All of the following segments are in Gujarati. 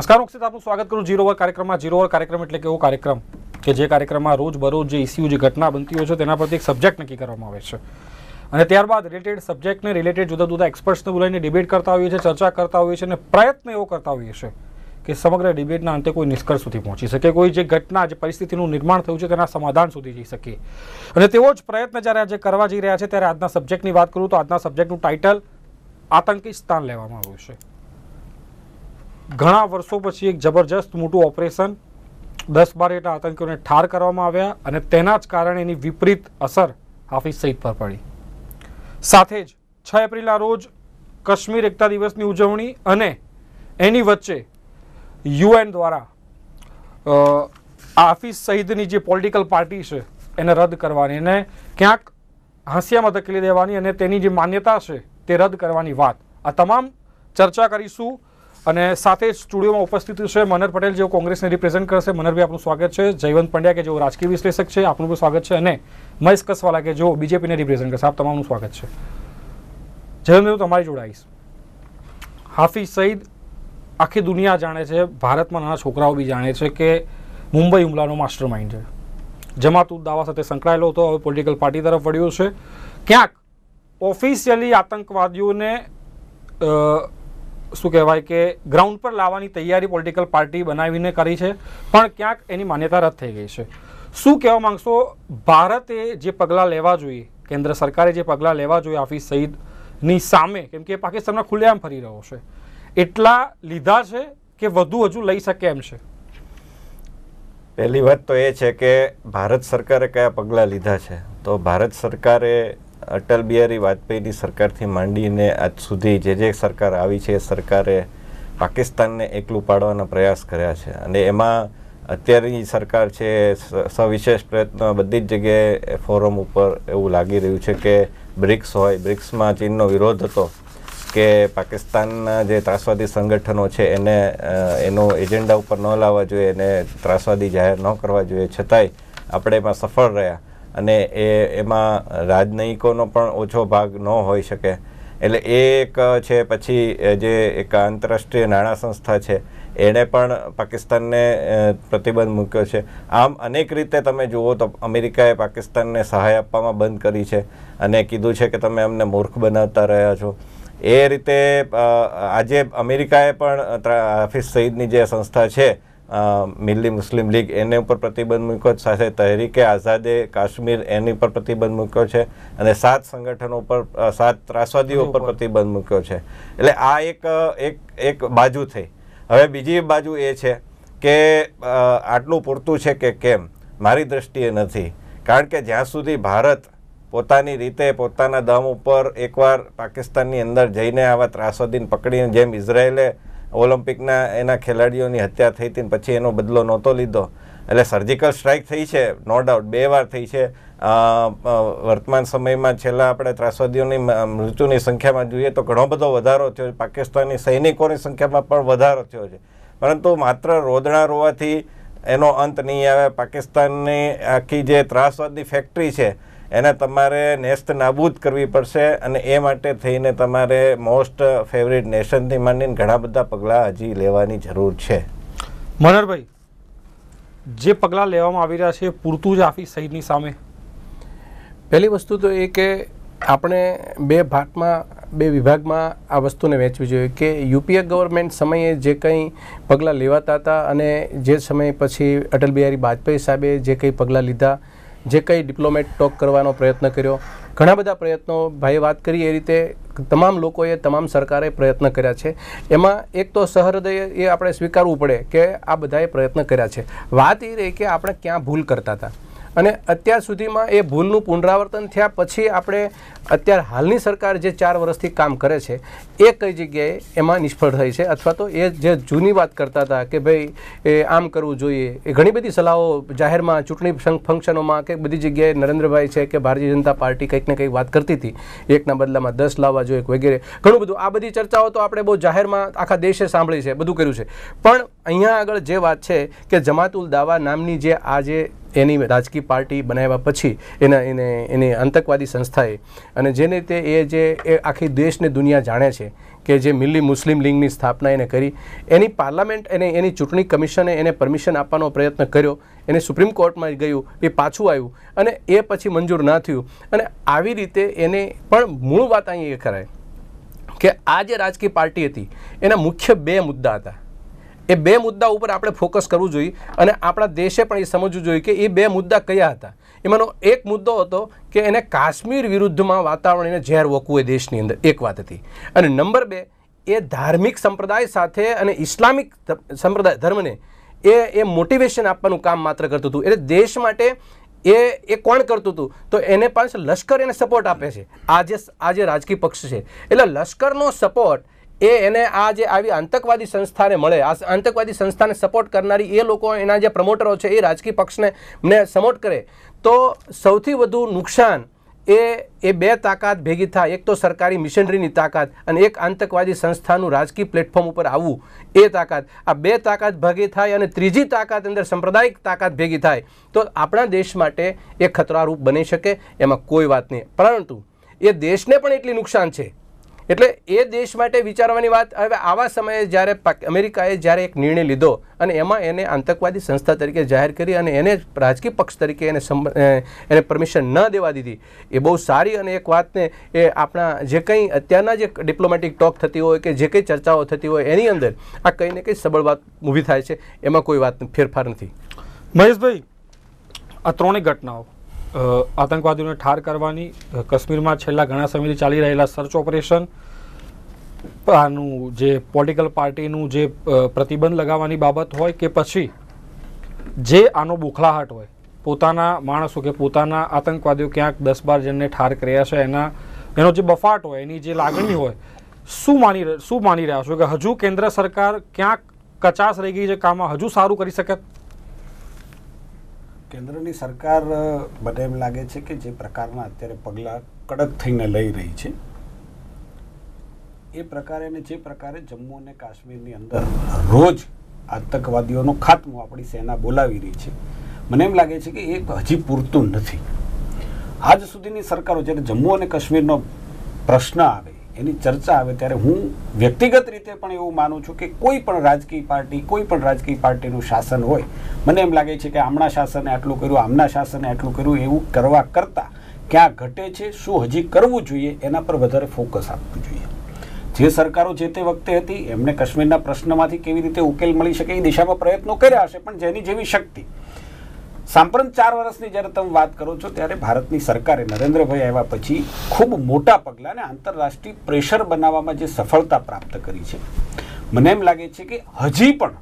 નમસ્કાર ઓક્ષિત આપનું સ્વાગત કરું જીરો ઓવર કાર્યક્રમમાં જીરો ઓવર કાર્યક્રમ એટલે કે એવો કાર્યક્રમ કે જે કાર્યક્રમમાં રોજ બરોજ જે ઇસ્યુ જે ઘટના બનતી હોય છે તેના પરથી એક સબ્જેક્ટ નક્કી કરવામાં આવે છે અને ત્યારબાદ રિલેટેડ સબ્જેક્ટને રિલેટેડ જુદા જુદા એક્સપર્ટ્સને બોલાવીને ડિબેટ કરતા હોઈએ છે ચર્ચા કરતા હોઈએ છીએ અને પ્રયત્ન એવો કરતા હોઈએ છે કે સમગ્ર ડિબેટના અંતે કોઈ નિષ્કર્ષ સુધી પહોંચી શકે કોઈ જે ઘટના જે પરિસ્થિતિનું નિર્માણ થયું છે તેના સમાધાન સુધી જઈ શકીએ અને તેવો જ પ્રયત્ન જ્યારે આજે કરવા જઈ રહ્યા છે ત્યારે આજના સબ્જેક્ટની વાત કરું તો આજના સબ્જેક્ટનું ટાઇટલ સ્થાન લેવામાં આવ્યું છે ઘણા વર્ષો પછી એક જબરજસ્ત મોટું ઓપરેશન દસ બાર એટલા આતંકીઓને ઠાર કરવામાં આવ્યા અને તેના જ કારણે એની વિપરીત અસર હાફિઝ સઈદ પર પડી સાથે જ છ એપ્રિલના રોજ કાશ્મીર એકતા દિવસની ઉજવણી અને એની વચ્ચે યુએન દ્વારા હાફિઝ સઈદની જે પોલિટિકલ પાર્ટી છે એને રદ કરવાની અને ક્યાંક હાંસિયામાં ધકેલી દેવાની અને તેની જે માન્યતા છે તે રદ કરવાની વાત આ તમામ ચર્ચા કરીશું અને સાથે સ્ટુડિયોમાં ઉપસ્થિત છે મનર પટેલ જેઓ કોંગ્રેસને રિપ્રેઝેન્ટ કરશે મનરભાઈ આપનું સ્વાગત છે જયવંત પંડ્યા કે જેઓ રાજકીય વિશ્લેષક છે આપનું પણ સ્વાગત છે અને મહેશ કસવાલા કે જેઓ બીજેપીને રિપ્રેઝેન્ટ કરશે આપ તમામનું સ્વાગત છે જયવંત હું તમારી જોડાઈશ હાફિઝ સઈદ આખી દુનિયા જાણે છે ભારતમાં નાના છોકરાઓ બી જાણે છે કે મુંબઈ હુમલાનો માસ્ટર માઇન્ડ છે જમાત દાવા સાથે સંકળાયેલો હતો હવે પોલિટિકલ પાર્ટી તરફ વળ્યો છે ક્યાંક ઓફિશિયલી આતંકવાદીઓને શું કહેવાય કે ગ્રાઉન્ડ પર લાવવાની તૈયારી પોલિટિકલ પાર્ટી બનાવીને કરી છે પણ ક્યાંક એની માન્યતા રદ થઈ ગઈ છે શું કહેવા માગશો ભારતે જે પગલાં લેવા જોઈએ કેન્દ્ર સરકારે જે પગલાં લેવા જોઈએ હાફિઝ સઈદની સામે કેમ કે પાકિસ્તાનમાં ખુલ્લેઆમ ફરી રહ્યો છે એટલા લીધા છે કે વધુ હજુ લઈ શકે એમ છે પહેલી વાત તો એ છે કે ભારત સરકારે કયા પગલાં લીધા છે તો ભારત સરકારે અટલ બિહારી વાજપેયીની સરકારથી માંડીને આજ સુધી જે જે સરકાર આવી છે એ સરકારે પાકિસ્તાનને એકલું પાડવાના પ્રયાસ કર્યા છે અને એમાં અત્યારની સરકાર છે સવિશેષ પ્રયત્ન બધી જ જગ્યાએ ફોરમ ઉપર એવું લાગી રહ્યું છે કે બ્રિક્સ હોય બ્રિક્સમાં ચીનનો વિરોધ હતો કે પાકિસ્તાનના જે ત્રાસવાદી સંગઠનો છે એને એનો એજન્ડા ઉપર ન લાવવા જોઈએ એને ત્રાસવાદી જાહેર ન કરવા જોઈએ છતાંય આપણે એમાં સફળ રહ્યા અને એ એમાં રાજનયિકોનો પણ ઓછો ભાગ ન હોઈ શકે એટલે એ એક છે પછી જે એક આંતરરાષ્ટ્રીય નાણાં સંસ્થા છે એણે પણ પાકિસ્તાનને પ્રતિબંધ મૂક્યો છે આમ અનેક રીતે તમે જુઓ તો અમેરિકાએ પાકિસ્તાનને સહાય આપવામાં બંધ કરી છે અને કીધું છે કે તમે અમને મૂર્ખ બનાવતા રહ્યા છો એ રીતે આજે અમેરિકાએ પણ હાફિઝ સઈદની જે સંસ્થા છે મિલ્લી મુસ્લિમ લીગ એને ઉપર પ્રતિબંધ મૂક્યો સાથે તહેરીકે આઝાદે કાશ્મીર એની ઉપર પ્રતિબંધ મૂક્યો છે અને સાત સંગઠનો ઉપર સાત ત્રાસવાદીઓ ઉપર પ્રતિબંધ મૂક્યો છે એટલે આ એક એક એક બાજુ થઈ હવે બીજી બાજુ એ છે કે આટલું પૂરતું છે કે કેમ મારી દ્રષ્ટિએ નથી કારણ કે જ્યાં સુધી ભારત પોતાની રીતે પોતાના દમ ઉપર એકવાર પાકિસ્તાનની અંદર જઈને આવા ત્રાસવાદીને પકડીને જેમ ઇઝરાયેલે ઓલિમ્પિકના એના ખેલાડીઓની હત્યા થઈ હતી પછી એનો બદલો નહોતો લીધો એટલે સર્જિકલ સ્ટ્રાઇક થઈ છે નો ડાઉટ બે વાર થઈ છે વર્તમાન સમયમાં છેલ્લા આપણે ત્રાસવાદીઓની મૃત્યુની સંખ્યામાં જોઈએ તો ઘણો બધો વધારો થયો છે પાકિસ્તાની સૈનિકોની સંખ્યામાં પણ વધારો થયો છે પરંતુ માત્ર રોદણા રોવાથી એનો અંત નહીં આવે પાકિસ્તાનની આખી જે ત્રાસવાદની ફેક્ટરી છે એને તમારે નેસ્ત નાબૂદ કરવી પડશે અને એ માટે થઈને તમારે મોસ્ટ ફેવરિટ નેશનથી માંડીને ઘણા બધા પગલાં હજી લેવાની જરૂર છે મનહરભાઈ જે પગલાં લેવામાં આવી રહ્યા છે પૂરતું જ આફી સહિતની સામે પહેલી વસ્તુ તો એ કે આપણે બે ભાગમાં બે વિભાગમાં આ વસ્તુને વહેંચવી જોઈએ કે યુપીએ ગવર્મેન્ટ સમયે જે કંઈ પગલાં લેવાતા હતા અને જે સમય પછી અટલ બિહારી વાજપેયી સાહેબે જે કંઈ પગલાં લીધા જે કંઈ ડિપ્લોમેટ ટોક કરવાનો પ્રયત્ન કર્યો ઘણા બધા પ્રયત્નો ભાઈ વાત કરી એ રીતે તમામ લોકોએ તમામ સરકારે પ્રયત્ન કર્યા છે એમાં એક તો સહૃદય એ આપણે સ્વીકારવું પડે કે આ બધાએ પ્રયત્ન કર્યા છે વાત એ રહી કે આપણે ક્યાં ભૂલ કરતા હતા અને અત્યાર સુધીમાં એ ભૂલનું પુનરાવર્તન થયા પછી આપણે અત્યાર હાલની સરકાર જે ચાર વર્ષથી કામ કરે છે એ કઈ જગ્યાએ એમાં નિષ્ફળ થઈ છે અથવા તો એ જે જૂની વાત કરતા હતા કે ભાઈ એ આમ કરવું જોઈએ એ ઘણી બધી સલાહો જાહેરમાં ચૂંટણી ફંક્શનોમાં કે બધી જગ્યાએ નરેન્દ્રભાઈ છે કે ભારતીય જનતા પાર્ટી કંઈક ને કંઈક વાત કરતી હતી એકના બદલામાં દસ લાવવા જોઈએ વગેરે ઘણું બધું આ બધી ચર્ચાઓ તો આપણે બહુ જાહેરમાં આખા દેશે સાંભળી છે બધું કર્યું છે પણ અહીંયા આગળ જે વાત છે કે જમાતુલ દાવા નામની જે આ જે એની રાજકીય પાર્ટી બનાવ્યા પછી એના એને એની આતંકવાદી સંસ્થાએ અને જેને રીતે એ જે એ આખી દેશને દુનિયા જાણે છે કે જે મિલ્લી મુસ્લિમ લીગની સ્થાપના એને કરી એની પાર્લામેન્ટ એને એની ચૂંટણી કમિશને એને પરમિશન આપવાનો પ્રયત્ન કર્યો એને સુપ્રીમ કોર્ટમાં ગયું એ પાછું આવ્યું અને એ પછી મંજૂર ના થયું અને આવી રીતે એને પણ મૂળ વાત અહીં એ કરાય કે આ જે રાજકીય પાર્ટી હતી એના મુખ્ય બે મુદ્દા હતા એ બે મુદ્દા ઉપર આપણે ફોકસ કરવું જોઈએ અને આપણા દેશે પણ એ સમજવું જોઈએ કે એ બે મુદ્દા કયા હતા એમાંનો એક મુદ્દો હતો કે એને કાશ્મીર વિરુદ્ધમાં વાતાવરણ એને ઝેર વોકવું એ દેશની અંદર એક વાત હતી અને નંબર બે એ ધાર્મિક સંપ્રદાય સાથે અને ઇસ્લામિક સંપ્રદાય ધર્મને એ એ મોટિવેશન આપવાનું કામ માત્ર કરતું હતું એટલે દેશ માટે એ એ કોણ કરતું હતું તો એને પાંચ લશ્કર એને સપોર્ટ આપે છે આજે આજે રાજકીય પક્ષ છે એટલે લશ્કરનો સપોર્ટ એ એને આ જે આવી આતંકવાદી સંસ્થાને મળે આ આતંકવાદી સંસ્થાને સપોર્ટ કરનારી એ લોકો એના જે પ્રમોટરો છે એ રાજકીય પક્ષને ને સપોર્ટ કરે તો સૌથી વધુ નુકસાન એ એ બે તાકાત ભેગી થાય એક તો સરકારી મિશનરીની તાકાત અને એક આતંકવાદી સંસ્થાનું રાજકીય પ્લેટફોર્મ ઉપર આવવું એ તાકાત આ બે તાકાત ભેગી થાય અને ત્રીજી તાકાત અંદર સંપ્રદાયિક તાકાત ભેગી થાય તો આપણા દેશ માટે એ ખતરારૂપ બની શકે એમાં કોઈ વાત નહીં પરંતુ એ દેશને પણ એટલી નુકસાન છે એટલે એ દેશ માટે વિચારવાની વાત હવે આવા સમયે જ્યારે અમેરિકાએ જ્યારે એક નિર્ણય લીધો અને એમાં એને આતંકવાદી સંસ્થા તરીકે જાહેર કરી અને એને રાજકીય પક્ષ તરીકે એને એને પરમિશન ન દેવા દીધી એ બહુ સારી અને એક વાતને એ આપણા જે કંઈ અત્યારના જે ડિપ્લોમેટિક ટોક થતી હોય કે જે કંઈ ચર્ચાઓ થતી હોય એની અંદર આ કંઈ ને કંઈ સબળ વાત ઊભી થાય છે એમાં કોઈ વાત ફેરફાર નથી મહેશભાઈ આ ત્રણેય ઘટનાઓ આતંકવાદીઓને ઠાર કરવાની કાશ્મીરમાં છેલ્લા ઘણા સમયથી ચાલી રહેલા સર્ચ ઓપરેશન આનું જે પોલિટિકલ પાર્ટીનું જે પ્રતિબંધ લગાવવાની બાબત હોય કે પછી જે આનો બોખલાહટ હોય પોતાના માણસો કે પોતાના આતંકવાદીઓ ક્યાંક દસ બાર જણને ઠાર કર્યા છે એના એનો જે બફાટ હોય એની જે લાગણી હોય શું માની શું માની રહ્યા છો કે હજુ કેન્દ્ર સરકાર ક્યાંક કચાસ રહી ગઈ છે કામમાં હજુ સારું કરી શકે કેન્દ્રની સરકાર મને એમ લાગે છે કે જે પ્રકારના અત્યારે પગલાં કડક થઈને લઈ રહી છે એ પ્રકારે ને જે પ્રકારે જમ્મુ અને કાશ્મીરની અંદર રોજ આતંકવાદીઓનો ખાત્મો આપણી સેના બોલાવી રહી છે મને એમ લાગે છે કે એ હજી પૂરતું નથી આજ સુધીની સરકારો જ્યારે જમ્મુ અને કાશ્મીરનો પ્રશ્ન આવે એની ચર્ચા આવે ત્યારે હું વ્યક્તિગત રીતે પણ એવું માનું છું કે કોઈ પણ રાજકીય પાર્ટી કોઈ પણ રાજકીય પાર્ટીનું શાસન હોય મને એમ લાગે છે કે આમના શાસને આટલું કર્યું આમના શાસને આટલું કર્યું એવું કરવા કરતાં ક્યાં ઘટે છે શું હજી કરવું જોઈએ એના પર વધારે ફોકસ આપવું જોઈએ જે સરકારો જે તે વખતે હતી એમને કાશ્મીરના પ્રશ્નમાંથી કેવી રીતે ઉકેલ મળી શકે એ દિશામાં પ્રયત્નો કર્યા હશે પણ જેની જેવી શક્તિ સાંપ્રત ચાર વર્ષની જ્યારે તમે વાત કરો છો ત્યારે ભારતની સરકારે નરેન્દ્રભાઈ આવ્યા પછી ખૂબ મોટા પગલાં અને આંતરરાષ્ટ્રીય પ્રેશર બનાવવામાં જે સફળતા પ્રાપ્ત કરી છે મને એમ લાગે છે કે હજી પણ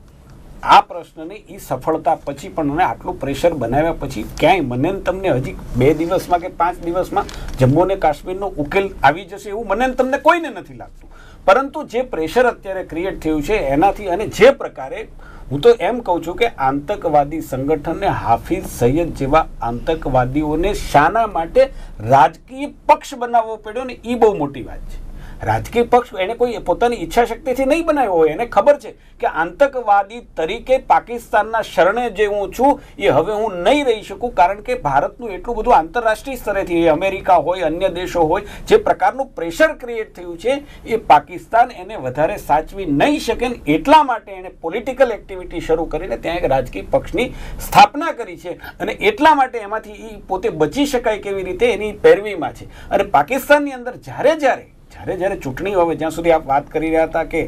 આ પ્રશ્નને એ સફળતા પછી પણ અને આટલું પ્રેશર બનાવ્યા પછી ક્યાંય મને તમને હજી બે દિવસમાં કે પાંચ દિવસમાં જમ્મુ અને કાશ્મીરનો ઉકેલ આવી જશે એવું મને તમને કોઈને નથી લાગતું પરંતુ જે પ્રેશર અત્યારે ક્રિએટ થયું છે એનાથી અને જે પ્રકારે હું તો એમ કહું છું કે આતંકવાદી સંગઠનને હાફિઝ સૈયદ જેવા આતંકવાદીઓને શાના માટે રાજકીય પક્ષ બનાવવો પડ્યો ને એ બહુ મોટી વાત છે રાજકીય પક્ષ એને કોઈ પોતાની ઈચ્છા શક્તિથી નહીં બનાવ્યો હોય એને ખબર છે કે આતંકવાદી તરીકે પાકિસ્તાનના શરણે જે હું છું એ હવે હું નહીં રહી શકું કારણ કે ભારતનું એટલું બધું આંતરરાષ્ટ્રીય સ્તરેથી અમેરિકા હોય અન્ય દેશો હોય જે પ્રકારનું પ્રેશર ક્રિએટ થયું છે એ પાકિસ્તાન એને વધારે સાચવી નહીં શકે ને એટલા માટે એણે પોલિટિકલ એક્ટિવિટી શરૂ કરીને ત્યાં એક રાજકીય પક્ષની સ્થાપના કરી છે અને એટલા માટે એમાંથી એ પોતે બચી શકાય કેવી રીતે એની પેરવીમાં છે અને પાકિસ્તાનની અંદર જ્યારે જ્યારે જ્યારે જ્યારે ચૂંટણી હવે જ્યાં સુધી આપ વાત કરી રહ્યા હતા કે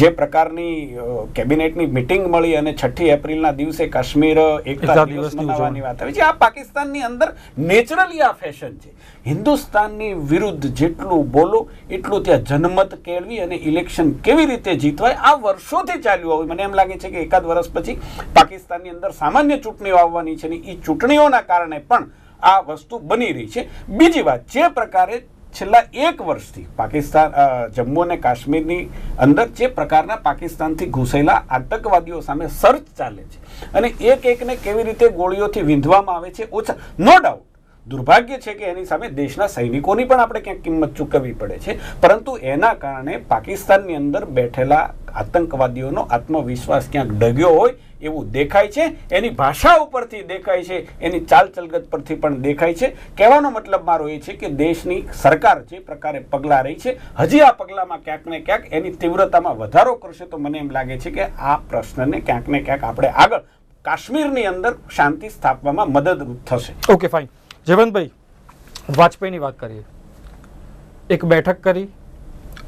જે પ્રકારની કેબિનેટની મિટિંગ મળી અને છઠ્ઠી એપ્રિલના દિવસે કાશ્મીર એકતા દિવસ મનાવવાની વાત આવી છે આ પાકિસ્તાનની અંદર નેચરલી આ ફેશન છે હિન્દુસ્તાનની વિરુદ્ધ જેટલું બોલો એટલું ત્યાં જનમત કેળવી અને ઇલેક્શન કેવી રીતે જીતવાય આ વર્ષોથી ચાલ્યું હોય મને એમ લાગે છે કે એકાદ વર્ષ પછી પાકિસ્તાનની અંદર સામાન્ય ચૂંટણીઓ આવવાની છે ને એ ચૂંટણીઓના કારણે પણ આ વસ્તુ બની રહી છે બીજી વાત જે પ્રકારે છેલ્લા એક વર્ષથી પાકિસ્તાન જમ્મુ અને કાશ્મીરની અંદર જે પ્રકારના પાકિસ્તાનથી ઘૂસેલા આતંકવાદીઓ સામે સર્ચ ચાલે છે અને એક એકને કેવી રીતે ગોળીઓથી વીંધવામાં આવે છે ઓછા નો ડાઉટ દુર્ભાગ્ય છે કે એની સામે દેશના સૈનિકોની પણ આપણે ક્યાંક કિંમત ચૂકવવી પડે છે પરંતુ એના કારણે પાકિસ્તાનની અંદર બેઠેલા આતંકવાદીઓનો આત્મવિશ્વાસ ક્યાંક ડગ્યો હોય એવું દેખાય છે એની ભાષા ઉપરથી દેખાય છે એની ચાલચલગત પરથી પણ દેખાય છે કહેવાનો મતલબ મારો એ છે કે દેશની સરકાર જે પ્રકારે પગલાં રહી છે હજી આ પગલાંમાં ક્યાંક ને ક્યાંક એની તીવ્રતામાં વધારો કરશે તો મને એમ લાગે છે કે આ પ્રશ્નને ક્યાંક ને ક્યાંક આપણે આગળ કાશ્મીરની અંદર શાંતિ સ્થાપવામાં મદદરૂપ થશે ઓકે ફાઇન જયવંતભાઈ વાજપેયીની વાત કરીએ એક બેઠક કરી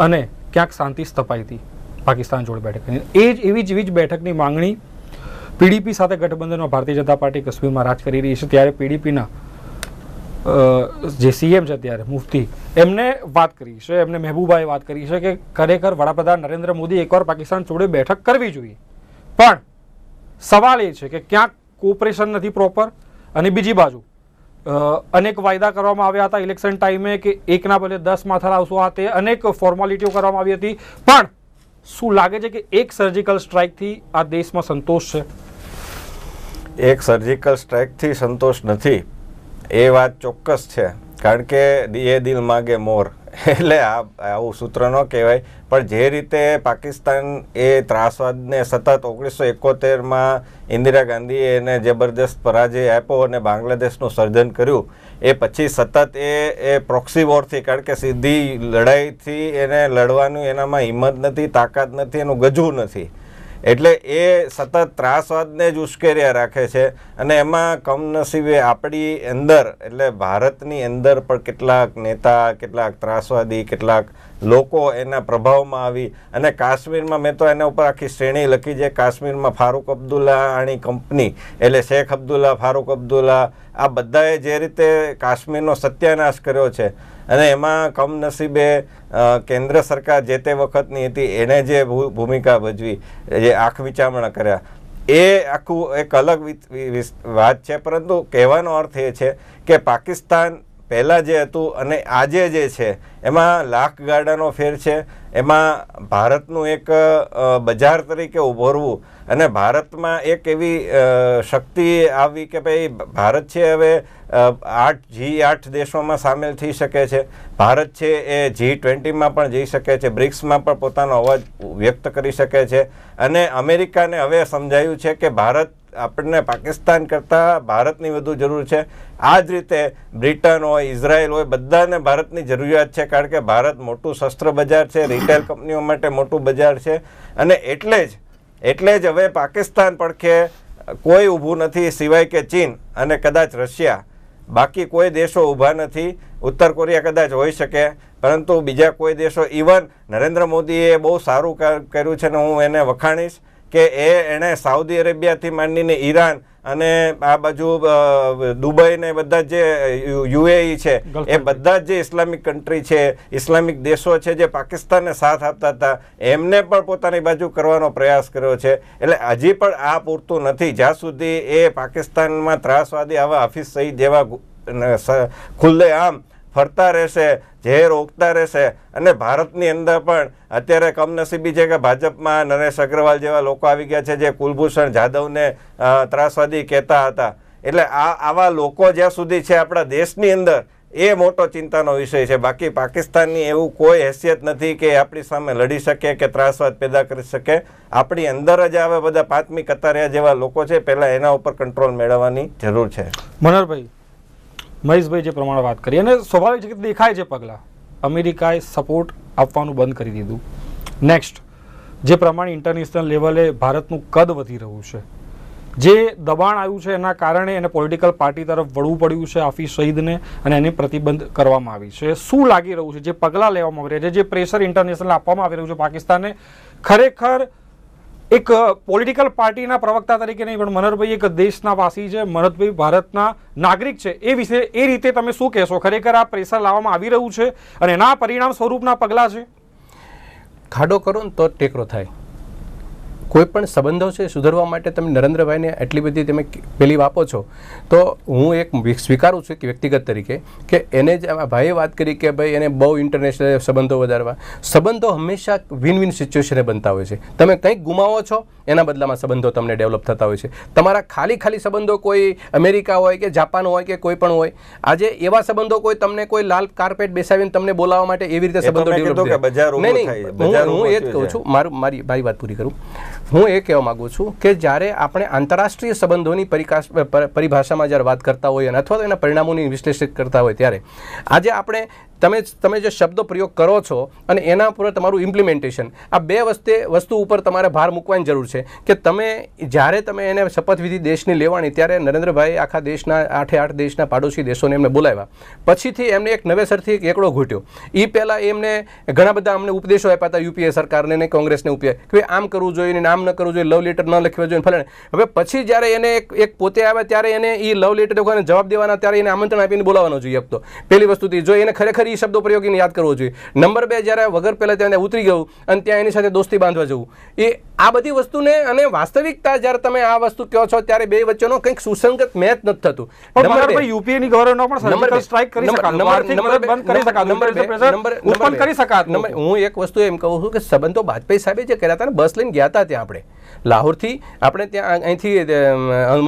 અને ક્યાંક શાંતિ સ્થપાઈ હતી પાકિસ્તાન જોડે બેઠક કરી એ જ એવી જ એવી જ બેઠકની માંગણી પીડીપી સાથે ગઠબંધનમાં ભારતીય જનતા પાર્ટી કશ્મીરમાં રાજ કરી રહી છે ત્યારે પીડીપીના જે સીએમ છે ત્યારે મુફ્તી એમને વાત કરી છે એમને મહેબુભાઈ વાત કરી છે કે ખરેખર વડાપ્રધાન નરેન્દ્ર મોદી એકવાર પાકિસ્તાન જોડે બેઠક કરવી જોઈએ પણ સવાલ એ છે કે ક્યાંક કોપરેશન નથી પ્રોપર અને બીજી બાજુ અનેક વાયદા કરવામાં આવ્યા હતા ઇલેક્શન ટાઈમે કે એકના બદલે દસ માથા લાવશો આ તે અનેક ફોર્માલિટીઓ કરવામાં આવી હતી પણ શું લાગે છે કે એક સર્જિકલ સ્ટ્રાઇકથી આ દેશમાં સંતોષ છે એક સર્જિકલ સ્ટ્રાઇકથી સંતોષ નથી એ વાત ચોક્કસ છે કારણ કે એ દિલ માગે મોર એટલે આ આવું સૂત્ર ન કહેવાય પણ જે રીતે પાકિસ્તાન એ ત્રાસવાદને સતત ઓગણીસો એકોતેરમાં ઇન્દિરા ગાંધીએ એને જબરદસ્ત પરાજય આપ્યો અને બાંગ્લાદેશનું સર્જન કર્યું એ પછી સતત એ એ પ્રોક્સી વોરથી કારણ કે સીધી લડાઈથી એને લડવાનું એનામાં હિંમત નથી તાકાત નથી એનું ગજવું નથી એટલે એ સતત ત્રાસવાદને જ ઉશ્કેર્યા રાખે છે અને એમાં કમનસીબે આપણી અંદર એટલે ભારતની અંદર પણ કેટલાક નેતા કેટલાક ત્રાસવાદી કેટલાક લોકો એના પ્રભાવમાં આવી અને કાશ્મીરમાં મેં તો એના ઉપર આખી શ્રેણી લખી છે કાશ્મીરમાં ફારૂક અબ્દુલ્લા આણી કંપની એટલે શેખ અબ્દુલ્લા ફારૂક અબ્દુલ્લા આ બધાએ જે રીતે કાશ્મીરનો સત્યાનાશ કર્યો છે અને એમાં કમનસીબે કેન્દ્ર સરકાર જે તે વખતની હતી એણે જે ભૂમિકા ભજવી જે આંખ વિચામણા કર્યા એ આખું એક અલગ વાત છે પરંતુ કહેવાનો અર્થ એ છે કે પાકિસ્તાન પહેલાં જે હતું અને આજે જે છે એમાં લાખ ગાડાનો ફેર છે એમાં ભારતનું એક બજાર તરીકે ઉભરવું અને ભારતમાં એક એવી શક્તિ આવી કે ભાઈ ભારત છે હવે આઠ જી આઠ દેશોમાં સામેલ થઈ શકે છે ભારત છે એ જી ટ્વેન્ટીમાં પણ જઈ શકે છે બ્રિક્સમાં પણ પોતાનો અવાજ વ્યક્ત કરી શકે છે અને અમેરિકાને હવે સમજાયું છે કે ભારત આપણને પાકિસ્તાન કરતાં ભારતની વધુ જરૂર છે આ જ રીતે બ્રિટન હોય ઇઝરાયલ હોય બધાને ભારતની જરૂરિયાત છે કારણ કે ભારત મોટું શસ્ત્ર બજાર છે રિટેલ કંપનીઓ માટે મોટું બજાર છે અને એટલે જ એટલે જ હવે પાકિસ્તાન પડખે કોઈ ઊભું નથી સિવાય કે ચીન અને કદાચ રશિયા બાકી કોઈ દેશો ઊભા નથી ઉત્તર કોરિયા કદાચ હોઈ શકે પરંતુ બીજા કોઈ દેશો ઇવન નરેન્દ્ર મોદીએ બહુ સારું કર્યું છે અને હું એને વખાણીશ કે એ એણે સાઉદી અરેબિયાથી માંડીને ઈરાન અને આ બાજુ દુબઈ ને બધા જે યુએઈ છે એ બધા જે ઇસ્લામિક કન્ટ્રી છે ઇસ્લામિક દેશો છે જે પાકિસ્તાનને સાથ આપતા હતા એમને પણ પોતાની બાજુ કરવાનો પ્રયાસ કર્યો છે એટલે હજી પણ આ પૂરતું નથી જ્યાં સુધી એ પાકિસ્તાનમાં ત્રાસવાદી આવા હફીઝ સઈદ જેવા ખુલ્લેઆમ આમ ફરતા રહેશે ઝેર ઓગતા રહેશે અને ભારતની અંદર પણ અત્યારે કમનસીબી છે કે ભાજપમાં નરેશ અગ્રવાલ જેવા લોકો આવી ગયા છે જે કુલભૂષણ જાદવને ત્રાસવાદી કહેતા હતા એટલે આ આવા લોકો જ્યાં સુધી છે આપણા દેશની અંદર એ મોટો ચિંતાનો વિષય છે બાકી પાકિસ્તાનની એવું કોઈ હેસિયત નથી કે આપણી સામે લડી શકે કે ત્રાસવાદ પેદા કરી શકે આપણી અંદર જ આવે બધા પાંચમી કતારિયા જેવા લોકો છે પહેલાં એના ઉપર કંટ્રોલ મેળવવાની જરૂર છે મનોહરભાઈ મહેશભાઈ જે પ્રમાણે વાત કરી અને સ્વાભાવિક છે કે દેખાય છે પગલાં અમેરિકાએ સપોર્ટ આપવાનું બંધ કરી દીધું નેક્સ્ટ જે પ્રમાણે ઇન્ટરનેશનલ લેવલે ભારતનું કદ વધી રહ્યું છે જે દબાણ આવ્યું છે એના કારણે એને પોલિટિકલ પાર્ટી તરફ વળવું પડ્યું છે આફી શહીદને અને એને પ્રતિબંધ કરવામાં આવી છે શું લાગી રહ્યું છે જે પગલાં લેવામાં આવી રહ્યા છે જે પ્રેશર ઇન્ટરનેશનલ આપવામાં આવી રહ્યું છે પાકિસ્તાને ખરેખર એક પોલિટિકલ પાર્ટીના પ્રવક્તા તરીકે નહીં પણ મનોહરભાઈ એક દેશના વાસી છે મનોહરભાઈ ભારતના નાગરિક છે એ વિશે એ રીતે તમે શું કહેશો ખરેખર આ પ્રેશર લાવવામાં આવી રહ્યું છે અને એના પરિણામ સ્વરૂપના પગલાં છે ખાડો કરો ને તો ટેકરો થાય કોઈ પણ સંબંધો છે સુધરવા માટે તમે નરેન્દ્રભાઈને આટલી બધી તમે પેલી આપો છો તો હું એક સ્વીકારું છું કે વ્યક્તિગત તરીકે કે એને જ ભાઈએ વાત કરી કે ભાઈ એને બહુ ઇન્ટરનેશનલ સંબંધો વધારવા સંબંધો હંમેશા વિન વિન સિચ્યુએશને બનતા હોય છે તમે કંઈક ગુમાવો છો એના બદલામાં સંબંધો તમને ડેવલપ થતા હોય છે તમારા ખાલી ખાલી સંબંધો કોઈ અમેરિકા હોય કે જાપાન હોય કે કોઈ પણ હોય આજે એવા સંબંધો કોઈ તમને કોઈ લાલ કાર્પેટ બેસાવીને તમને બોલાવવા માટે એવી રીતે સંબંધો ડેવલપ હું એ જ કહું છું મારું મારી મારી વાત પૂરી કરું હું એ કહેવા માગું છું કે જ્યારે આપણે આંતરરાષ્ટ્રીય સંબંધોની પરિભાષામાં જ્યારે વાત કરતા હોઈએ અને અથવા તો એના પરિણામોની વિશ્લેષિત કરતા હોય ત્યારે આજે આપણે તમે તમે જે શબ્દો પ્રયોગ કરો છો અને એના ઉપર તમારું ઇમ્પ્લિમેન્ટેશન આ બે વસ્તે વસ્તુ ઉપર તમારે ભાર મૂકવાની જરૂર છે કે તમે જ્યારે તમે એને શપથવિધિ દેશની લેવાની ત્યારે નરેન્દ્રભાઈ આખા દેશના આઠે આઠ દેશના પાડોશી દેશોને એમને બોલાવ્યા પછીથી એમને એક નવેસરથી એક એકડો ઘૂંટ્યો એ પહેલાં એમને ઘણા બધા અમને ઉપદેશો આપ્યા હતા યુપીએ સરકારને ને કોંગ્રેસને ઉપયોગ કે આમ કરવું જોઈએ ને આમ ન કરવું જોઈએ લવ લેટર ન લખવા જોઈએ ફલાણે હવે પછી જ્યારે એને એક એક પોતે આવ્યા ત્યારે એને એ લવ લેટર લોકોને જવાબ દેવાના ત્યારે એને આમંત્રણ આપીને બોલાવવાનો જોઈએ તો પહેલી વસ્તુથી જો એને ખરેખર એ શબ્દો પ્રયોગીને યાદ કરવો જોઈએ નંબર બે જ્યારે વગર પહેલાં ત્યાં ઉતરી ગયું અને ત્યાં એની સાથે દોસ્તી બાંધવા જવું એ આ બધી વસ્તુને અને વાસ્તવિકતા જ્યારે તમે આ વસ્તુ કહો છો ત્યારે બે વચ્ચેનો કંઈક સુસંગત મેચ નથી થતું યુપીએની ગવર્નરનો પણ સ્ટ્રાઇક કરી શકાત કરી શકાત હું એક વસ્તુ એમ કહું છું કે સંબંધો વાજપેયી સાહેબે જે કર્યા હતા ને બસ લઈને ગયા હતા ત્યાં આપણે લાહોરથી આપણે ત્યાં અહીંથી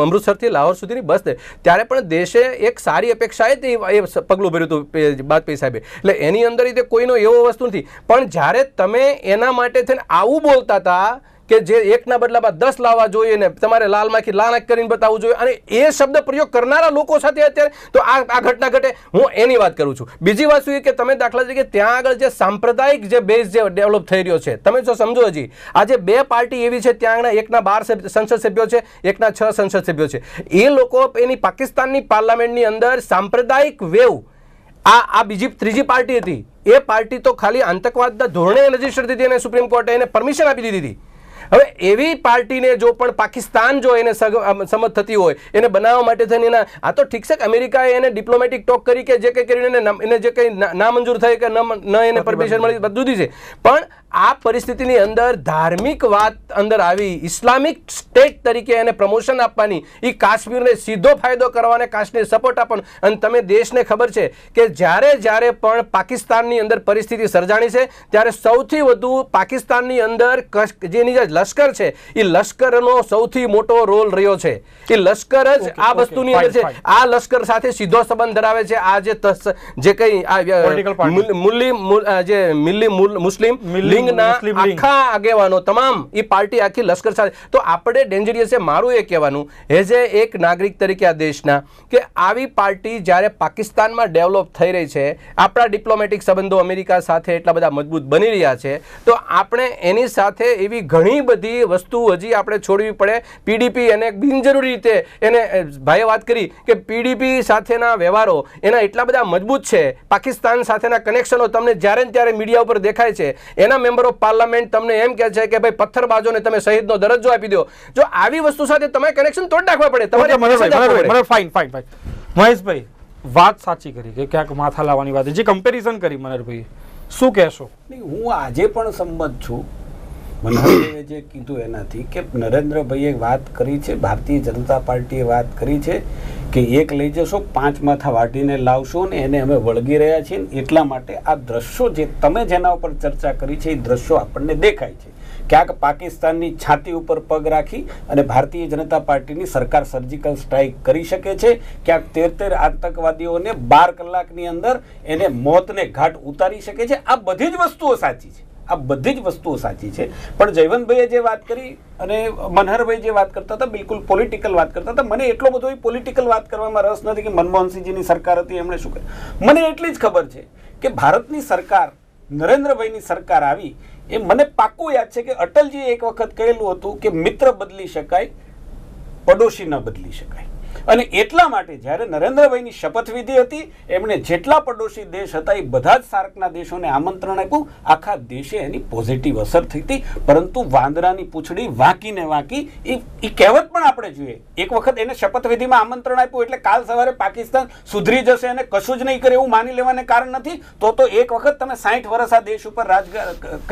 અમૃતસરથી લાહોર સુધીની બસ ત્યારે પણ દેશે એક સારી અપેક્ષાએ તે એ પગલું ભર્યું હતું વાજપેયી સાહેબે એટલે એની અંદર તે કોઈનો એવો વસ્તુ નથી પણ જ્યારે તમે એના માટે થઈને આવું બોલતા હતા કે જે એકના બદલામાં દસ લાવવા જોઈએ ને તમારે લાલમાંથી લાનક કરીને બતાવવું જોઈએ અને એ શબ્દ પ્રયોગ કરનારા લોકો સાથે અત્યારે તો આ આ ઘટના ઘટે હું એની વાત કરું છું બીજી વાત શું કે તમે દાખલા તરીકે ત્યાં આગળ જે સાંપ્રદાયિક જે બેઝ જે ડેવલપ થઈ રહ્યો છે તમે જો સમજો હજી આજે બે પાર્ટી એવી છે ત્યાં આગળ એકના બાર સંસદ સભ્યો છે એકના છ સંસદ સભ્યો છે એ લોકો એની પાકિસ્તાનની પાર્લામેન્ટની અંદર સાંપ્રદાયિક વેવ આ આ બીજી ત્રીજી પાર્ટી હતી એ પાર્ટી તો ખાલી આતંકવાદના ધોરણે રજીસ્ટર દીધી અને સુપ્રીમ કોર્ટે એને પરમિશન આપી દીધી હતી હવે એવી પાર્ટીને જો પણ પાકિસ્તાન જો એને સમત થતી હોય એને બનાવવા માટે થઈને એના આ તો ઠીક છે કે અમેરિકાએ એને ડિપ્લોમેટિક ટોક કરી કે જે કંઈ કરીને એને જે કંઈ નામંજૂર થાય કે ન એને પરમિશન મળી બધું છે પણ આ પરિસ્થિતિની અંદર ધાર્મિક વાત અંદર આવી ઇસ્લામિક સ્ટેટ તરીકે એને પ્રમોશન આપવાની એ કાશ્મીરને સીધો ફાયદો કરવાને કાશ્મીર સપોર્ટ આપવાનો અને તમે દેશને ખબર છે કે જ્યારે જ્યારે પણ પાકિસ્તાનની અંદર પરિસ્થિતિ સર્જાણી છે ત્યારે સૌથી વધુ પાકિસ્તાનની અંદર જેની જે લશ્કર છે એ લશ્કરનો સૌથી મોટો રોલ રહ્યો છે એ લશ્કર જ આ વસ્તુની અંદર છે આ લશ્કર સાથે સીધો સંબંધ ધરાવે છે આ જે જે કંઈ આ મુસ્લિમ લિંગ વિંગના આખા આગેવાનો તમામ એ પાર્ટી આખી લશ્કર સાથે તો આપણે ડેન્જરિયસ મારું એ કહેવાનું એઝ એ એક નાગરિક તરીકે આ દેશના કે આવી પાર્ટી જ્યારે પાકિસ્તાનમાં ડેવલપ થઈ રહી છે આપણા ડિપ્લોમેટિક સંબંધો અમેરિકા સાથે એટલા બધા મજબૂત બની રહ્યા છે તો આપણે એની સાથે એવી ઘણી બધી વસ્તુ હજી આપણે છોડવી પડે પીડીપી એને બિનજરૂરી રીતે એને ભાઈએ વાત કરી કે પીડીપી સાથેના વ્યવહારો એના એટલા બધા મજબૂત છે પાકિસ્તાન સાથેના કનેક્શનો તમને જ્યારે ને ત્યારે મીડિયા ઉપર દેખાય છે એના મેમ્બર ઓફ પાર્લામેન્ટ તમને એમ કહે છે કે ભાઈ પથ્થરબાજોને તમે શહીદનો દરજ્જો આપી દો જો આવી વસ્તુ સાથે તમે કનેક્શન તોડ નાખવા પડે તમારે ફાઇન ફાઇન ફાઇન મહેશભાઈ વાત સાચી કરી કે ક્યાંક માથા લાવવાની વાત જે કમ્પેરિઝન કરી મનરભાઈ શું કહેશો હું આજે પણ સંમત છું મનોહરભાઈએ જે કીધું એનાથી કે નરેન્દ્રભાઈએ વાત કરી છે ભારતીય જનતા પાર્ટીએ વાત કરી છે કે એક લઈ જશો પાંચ માથા વાટીને લાવશો ને એને અમે વળગી રહ્યા છીએ એટલા માટે આ દ્રશ્યો જે તમે જેના ઉપર ચર્ચા કરી છે એ દ્રશ્યો આપણને દેખાય છે ક્યાંક પાકિસ્તાનની છાતી ઉપર પગ રાખી અને ભારતીય જનતા પાર્ટીની સરકાર સર્જિકલ સ્ટ્રાઇક કરી શકે છે ક્યાંક તેર તેર આતંકવાદીઓને બાર કલાકની અંદર એને મોતને ઘાટ ઉતારી શકે છે આ બધી જ વસ્તુઓ સાચી છે આ બધી જ વસ્તુઓ સાચી છે પણ જયવંતભાઈએ જે વાત કરી અને મનહરભાઈ જે વાત કરતા હતા બિલકુલ પોલિટિકલ વાત કરતા હતા મને એટલો બધો પોલિટિકલ વાત કરવામાં રસ નથી કે મનમોહનસિંહજીની સરકાર હતી એમણે શું કર્યું મને એટલી જ ખબર છે કે ભારતની સરકાર નરેન્દ્રભાઈની સરકાર આવી એ મને પાકું યાદ છે કે અટલજીએ એક વખત કહેલું હતું કે મિત્ર બદલી શકાય પડોશી ન બદલી શકાય અને એટલા માટે જ્યારે નરેન્દ્રભાઈની શપથવિધિ હતી એમણે જેટલા પડોશી દેશ હતા એ બધા જ સાર્કના દેશોને આમંત્રણ આપ્યું આખા દેશે એની પોઝિટિવ અસર થઈ હતી પરંતુ વાંદરાની પૂંછડી વાંકીને વાંકી એ એ કહેવત પણ આપણે જોઈએ એક વખત એને શપથવિધિમાં આમંત્રણ આપ્યું એટલે કાલ સવારે પાકિસ્તાન સુધરી જશે અને કશું જ નહીં કરે એવું માની લેવાને કારણ નથી તો તો એક વખત તમે સાઠ વર્ષ આ દેશ ઉપર રાજ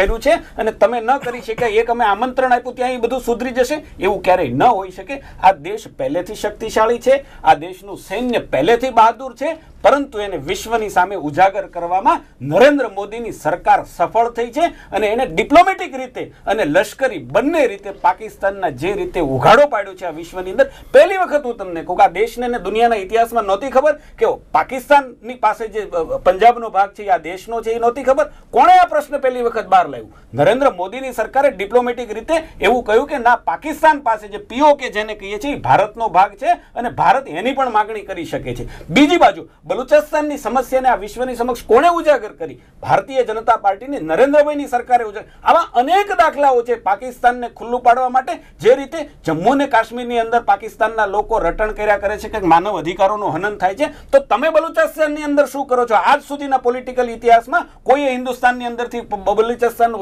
કર્યું છે અને તમે ન કરી શક્યા એક અમે આમંત્રણ આપ્યું ત્યાં એ બધું સુધરી જશે એવું ક્યારેય ન હોઈ શકે આ દેશ પહેલેથી શક્તિશાળી છે આ દેશનું સૈન્ય પહેલેથી બહાદુર છે પરંતુ એને વિશ્વની સામે ઉજાગર કરવામાં નરેન્દ્ર મોદીની સરકાર સફળ થઈ છે અને એને ડિપ્લોમેટિક રીતે અને લશ્કરી બંને રીતે પાકિસ્તાનના જે રીતે ઉઘાડો પાડ્યો છે આ વિશ્વની અંદર પહેલી વખત હું તમને કહું આ દેશને અને દુનિયાના ઇતિહાસમાં નહોતી ખબર કે પાકિસ્તાનની પાસે જે પંજાબનો ભાગ છે આ દેશનો છે એ નહોતી ખબર કોણે આ પ્રશ્ન પહેલી વખત બહાર લાવ્યું નરેન્દ્ર મોદીની સરકારે ડિપ્લોમેટિક રીતે એવું કહ્યું કે ના પાકિસ્તાન પાસે જે પીઓ કે જેને કહીએ છીએ ભારતનો ભાગ છે અને ભારત એની પણ માગણી કરી શકે છે બીજી બાજુ બલુચિસ્તાનની સમસ્યાને આ વિશ્વની સમક્ષ કોણે ઉજાગર કરી ભારતીય જનતા પાર્ટીની નરેન્દ્રભાઈની સરકારે ઉજાગર આવા અનેક દાખલાઓ છે પાકિસ્તાનને ખુલ્લું પાડવા માટે જે રીતે જમ્મુ ને કાશ્મીરની અંદર પાકિસ્તાનના લોકો રટણ કર્યા કરે છે કે માનવ અધિકારોનું હનન થાય છે તો તમે બલુચિસ્તાનની અંદર શું કરો છો આજ સુધીના પોલિટિકલ ઇતિહાસમાં કોઈએ હિન્દુસ્તાનની અંદરથી બલુચિસ્તાન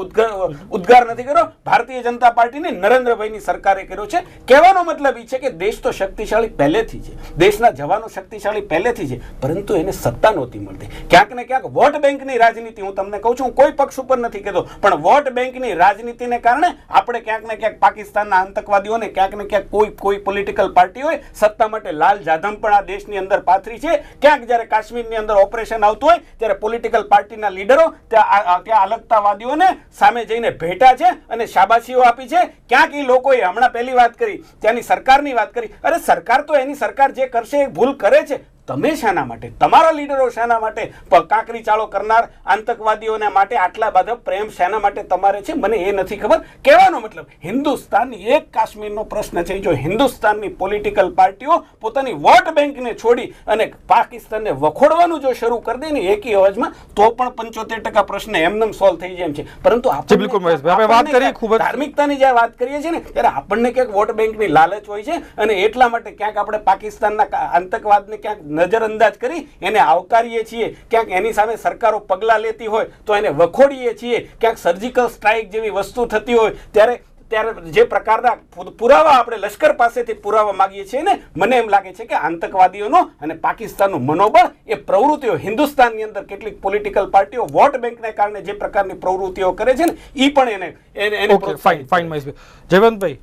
ઉદ્ગાર નથી કર્યો ભારતીય જનતા પાર્ટીની નરેન્દ્રભાઈની સરકારે કર્યો છે કહેવાનો મતલબ એ છે કે દેશ તો શક્તિશાળી પહેલેથી છે દેશના જવાનો શક્તિશાળી પહેલેથી છે પરંતુ પરંતુ એને સત્તા નહોતી મળતી ક્યાંક ને ક્યાંક વોટ બેંકની રાજનીતિ હું તમને કહું છું કોઈ પક્ષ ઉપર નથી કહેતો પણ વોટ બેંકની રાજનીતિને કારણે આપણે ક્યાંક ને ક્યાંક પાકિસ્તાનના આતંકવાદીઓને ક્યાંક ને ક્યાંક કોઈ કોઈ પોલિટિકલ પાર્ટી હોય સત્તા માટે લાલ જાધમ પણ આ દેશની અંદર પાથરી છે ક્યાંક જ્યારે કાશ્મીરની અંદર ઓપરેશન આવતું હોય ત્યારે પોલિટિકલ પાર્ટીના લીડરો ત્યાં ત્યાં અલગતાવાદીઓને સામે જઈને ભેટા છે અને શાબાશીઓ આપી છે ક્યાંક એ લોકોએ હમણાં પહેલી વાત કરી ત્યાંની સરકારની વાત કરી અરે સરકાર તો એની સરકાર જે કરશે એ ભૂલ કરે છે તમે શાના માટે તમારા લીડરો શાના માટે કાકરી ચાળો કરનાર આતંકવાદીઓને માટે આટલા બધા પ્રેમ શાના માટે તમારે છે મને એ નથી ખબર કહેવાનો મતલબ હિન્દુસ્તાન એક કાશ્મીરનો પ્રશ્ન છે જો હિન્દુસ્તાનની પોલિટિકલ પાર્ટીઓ પોતાની વોટ બેંકને છોડી અને પાકિસ્તાનને વખોડવાનું જો શરૂ કરી દે ને એકી અવાજમાં તો પણ પંચોતેર ટકા પ્રશ્ન એમનેમ સોલ્વ થઈ જાય છે પરંતુ આપણે ધાર્મિકતાની જ્યારે વાત કરીએ છીએ ને ત્યારે આપણને ક્યાંક વોટ બેંકની લાલચ હોય છે અને એટલા માટે ક્યાંક આપણે પાકિસ્તાનના આતંકવાદને ક્યાંક નજરઅંદાજ કરી એને આવકારીએ છીએ ક્યાંક એની સામે સરકારો પગલાં લેતી હોય તો એને વખોડીએ છીએ ક્યાંક સર્જિકલ સ્ટ્રાઇક જેવી વસ્તુ થતી હોય ત્યારે ત્યારે જે પ્રકારના પુરાવા આપણે લશ્કર પાસેથી પુરાવા માગીએ છીએ ને મને એમ લાગે છે કે આતંકવાદીઓનો અને પાકિસ્તાનનું મનોબળ એ પ્રવૃત્તિઓ હિન્દુસ્તાનની અંદર કેટલીક પોલિટિકલ પાર્ટીઓ વોટ બેંકને કારણે જે પ્રકારની પ્રવૃત્તિઓ કરે છે ને એ પણ એને એને ફાઇન ફાઇન જયવંતભાઈ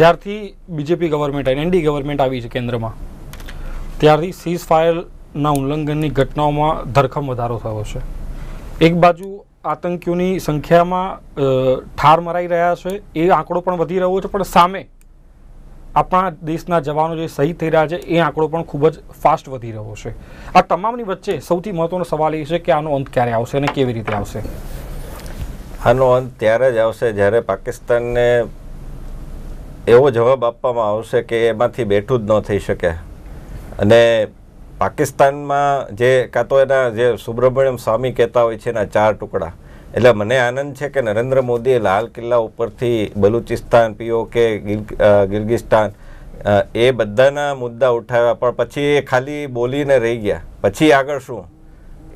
જ્યારથી બીજેપી ગવર્મેન્ટ એનડી ગવર્મેન્ટ આવી છે કેન્દ્રમાં ત્યારથી સીઝ ફાયરના ઉલ્લંઘનની ઘટનાઓમાં ધરખમ વધારો થયો છે એક બાજુ આતંકીઓની સંખ્યામાં ઠાર મરાઈ રહ્યા છે એ આંકડો પણ વધી રહ્યો છે પણ સામે આપણા દેશના જવાનો જે શહીદ થઈ રહ્યા છે એ આંકડો પણ ખૂબ જ ફાસ્ટ વધી રહ્યો છે આ તમામની વચ્ચે સૌથી મહત્વનો સવાલ એ છે કે આનો અંત ક્યારે આવશે અને કેવી રીતે આવશે આનો અંત ત્યારે જ આવશે જ્યારે પાકિસ્તાનને એવો જવાબ આપવામાં આવશે કે એમાંથી બેઠું જ ન થઈ શકે અને પાકિસ્તાનમાં જે કાં તો એના જે સુબ્રમણ્યમ સ્વામી કહેતા હોય છે એના ચાર ટુકડા એટલે મને આનંદ છે કે નરેન્દ્ર મોદીએ લાલ કિલ્લા ઉપરથી બલુચિસ્તાન પીઓકે ગિર્ગિસ્તાન એ બધાના મુદ્દા ઉઠાવ્યા પણ પછી એ ખાલી બોલીને રહી ગયા પછી આગળ શું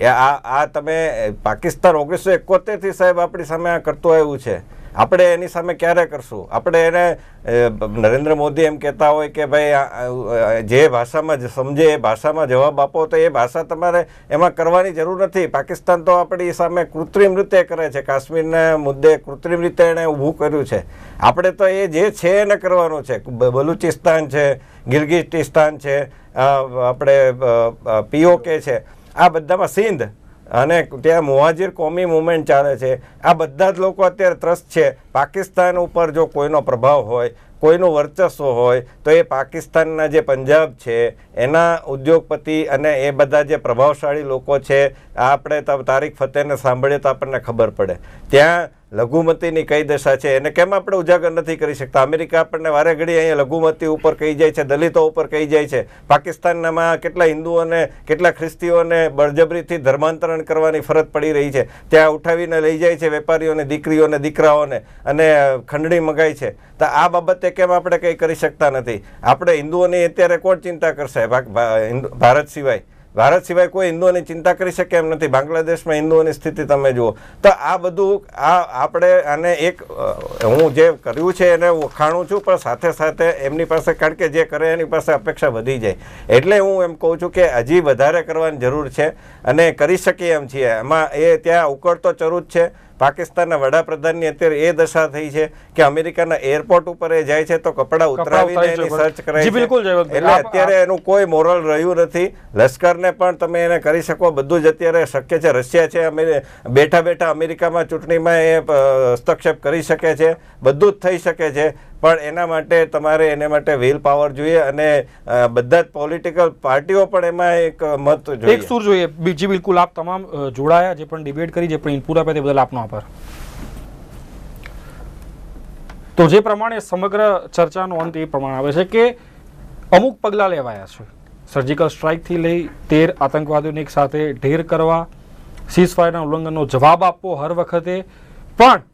એ આ આ તમે પાકિસ્તાન ઓગણીસો એકોતેરથી સાહેબ આપણી સામે આ કરતો આવ્યું છે આપણે એની સામે ક્યારે કરશું આપણે એને નરેન્દ્ર મોદી એમ કહેતા હોય કે ભાઈ જે ભાષામાં સમજે એ ભાષામાં જવાબ આપો તો એ ભાષા તમારે એમાં કરવાની જરૂર નથી પાકિસ્તાન તો આપણી સામે કૃત્રિમ રીતે કરે છે કાશ્મીરને મુદ્દે કૃત્રિમ રીતે એણે ઊભું કર્યું છે આપણે તો એ જે છે એને કરવાનું છે બલુચિસ્તાન છે ગિલગિસ્ટિસ્તાન છે આપણે પીઓકે છે આ બધામાં સિંધ અને ત્યાં મુહાજીર કોમી મુમેન્ટ ચાલે છે આ બધા જ લોકો અત્યારે ત્રસ્ત છે પાકિસ્તાન ઉપર જો કોઈનો પ્રભાવ હોય કોઈનું વર્ચસ્વ હોય તો એ પાકિસ્તાનના જે પંજાબ છે એના ઉદ્યોગપતિ અને એ બધા જે પ્રભાવશાળી લોકો છે આપણે તારીખ ફતેહને સાંભળીએ તો આપણને ખબર પડે ત્યાં લઘુમતીની કઈ દશા છે એને કેમ આપણે ઉજાગર નથી કરી શકતા અમેરિકા આપણને વારે ઘડી અહીંયા લઘુમતી ઉપર કહી જાય છે દલિતો ઉપર કહી જાય છે પાકિસ્તાનમાં કેટલા હિન્દુઓને કેટલા ખ્રિસ્તીઓને બળજબરીથી ધર્માંતરણ કરવાની ફરજ પડી રહી છે ત્યાં ઉઠાવીને લઈ જાય છે વેપારીઓને દીકરીઓને દીકરાઓને અને ખંડણી મંગાઈ છે તો આ બાબતે કેમ આપણે કંઈ કરી શકતા નથી આપણે હિન્દુઓની અત્યારે કોણ ચિંતા કરશે ભારત સિવાય ભારત સિવાય કોઈ હિન્દુઓની ચિંતા કરી શકે એમ નથી બાંગ્લાદેશમાં હિન્દુઓની સ્થિતિ તમે જુઓ તો આ બધું આ આપણે આને એક હું જે કર્યું છે એને વખાણું છું પણ સાથે સાથે એમની પાસે કારણ કે જે કરે એની પાસે અપેક્ષા વધી જાય એટલે હું એમ કહું છું કે હજી વધારે કરવાની જરૂર છે અને કરી શકીએ એમ છીએ એમાં એ ત્યાં ઉકળતો જ છે પાકિસ્તાનના વડાપ્રધાનની અત્યારે એ દશા થઈ છે કે અમેરિકાના એરપોર્ટ ઉપર એ જાય છે તો કપડાં ઉતરાવીને એની સર્ચ કરાય બિલકુલ એટલે અત્યારે એનું કોઈ મોરલ રહ્યું નથી લશ્કરને પણ તમે એને કરી શકો બધું જ અત્યારે શક્ય છે રશિયા છે અમે બેઠા બેઠા અમેરિકામાં ચૂંટણીમાં એ હસ્તક્ષેપ કરી શકે છે બધું જ થઈ શકે છે પણ એના માટે તમારે એને માટે વિલ પાવર જોઈએ અને બધા જ પોલિટિકલ પાર્ટીઓ પણ એમાં એક મત જોઈએ એક સુર જોઈએ બીજી બિલકુલ આપ તમામ જોડાયા જે પણ ડિબેટ કરી જે પણ ઇનપુટ આપ્યા તે બદલ આપનો આભાર તો જે પ્રમાણે સમગ્ર ચર્ચાનો અંત એ પ્રમાણે આવે છે કે અમુક પગલાં લેવાયા છે સર્જિકલ સ્ટ્રાઇકથી લઈ તેર આતંકવાદીઓને એક સાથે ઢેર કરવા સીઝફાયરના ઉલ્લંઘનનો જવાબ આપવો હર વખતે પણ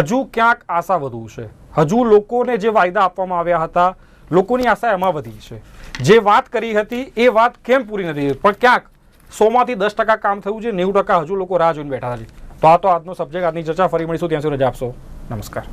હજુ ક્યાંક આશા વધવું છે હજુ લોકોને જે વાયદા આપવામાં આવ્યા હતા લોકોની આશા એમાં વધી છે જે વાત કરી હતી એ વાત કેમ પૂરી નથી પણ ક્યાંક સોમાંથી દસ ટકા કામ થયું છે નેવું ટકા હજુ લોકો રાહ જોઈને બેઠા છે તો આ તો આજનો સબ્જેક્ટ આજની ચર્ચા ફરી મળીશું ત્યાં સુધી રજા આપશો નમસ્કાર